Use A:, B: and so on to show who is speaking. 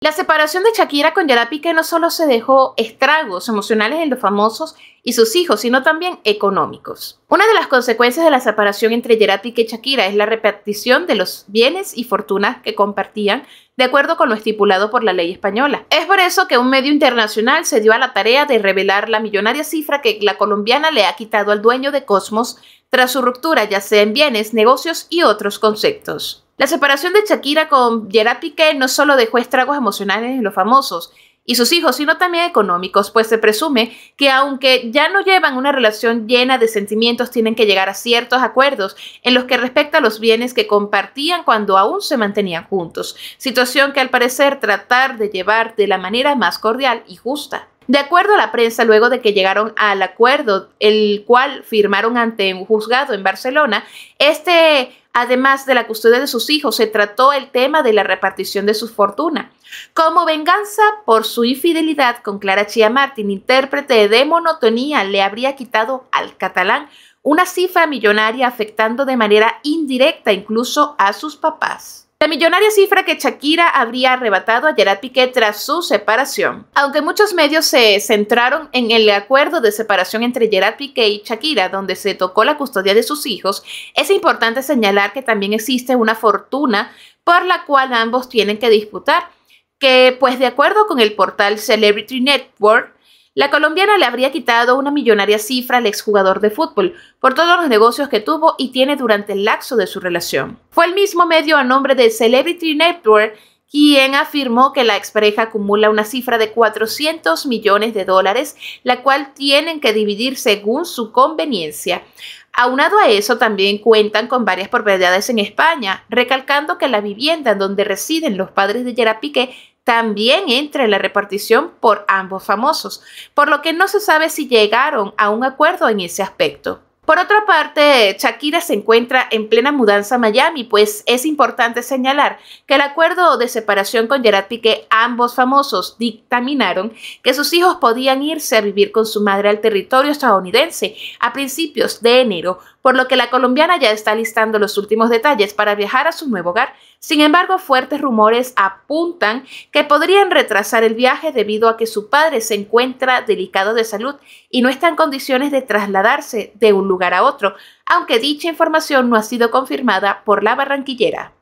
A: La separación de Shakira con Yara no solo se dejó estragos emocionales en los famosos y sus hijos, sino también económicos. Una de las consecuencias de la separación entre Gerard Piqué y Shakira es la repartición de los bienes y fortunas que compartían de acuerdo con lo estipulado por la ley española. Es por eso que un medio internacional se dio a la tarea de revelar la millonaria cifra que la colombiana le ha quitado al dueño de Cosmos tras su ruptura, ya sea en bienes, negocios y otros conceptos. La separación de Shakira con Gerard Piqué no solo dejó estragos emocionales en los famosos, y sus hijos, sino también económicos, pues se presume que aunque ya no llevan una relación llena de sentimientos, tienen que llegar a ciertos acuerdos en los que respecta a los bienes que compartían cuando aún se mantenían juntos, situación que al parecer tratar de llevar de la manera más cordial y justa. De acuerdo a la prensa, luego de que llegaron al acuerdo, el cual firmaron ante un juzgado en Barcelona, este, además de la custodia de sus hijos, se trató el tema de la repartición de su fortuna. Como venganza por su infidelidad con Clara Chia Martín, intérprete de monotonía, le habría quitado al catalán una cifra millonaria afectando de manera indirecta incluso a sus papás millonaria cifra que Shakira habría arrebatado a Gerard Piqué tras su separación. Aunque muchos medios se centraron en el acuerdo de separación entre Gerard Piqué y Shakira, donde se tocó la custodia de sus hijos, es importante señalar que también existe una fortuna por la cual ambos tienen que disputar, que pues de acuerdo con el portal Celebrity Network, la colombiana le habría quitado una millonaria cifra al exjugador de fútbol por todos los negocios que tuvo y tiene durante el lapso de su relación. Fue el mismo medio a nombre de Celebrity Network quien afirmó que la expareja acumula una cifra de 400 millones de dólares, la cual tienen que dividir según su conveniencia. Aunado a eso, también cuentan con varias propiedades en España, recalcando que la vivienda en donde residen los padres de Yerapique también entra en la repartición por ambos famosos, por lo que no se sabe si llegaron a un acuerdo en ese aspecto. Por otra parte, Shakira se encuentra en plena mudanza a Miami, pues es importante señalar que el acuerdo de separación con Gerard Piqué ambos famosos dictaminaron que sus hijos podían irse a vivir con su madre al territorio estadounidense a principios de enero, por lo que la colombiana ya está listando los últimos detalles para viajar a su nuevo hogar. Sin embargo, fuertes rumores apuntan que podrían retrasar el viaje debido a que su padre se encuentra delicado de salud y no está en condiciones de trasladarse de un lugar a otro, aunque dicha información no ha sido confirmada por la barranquillera.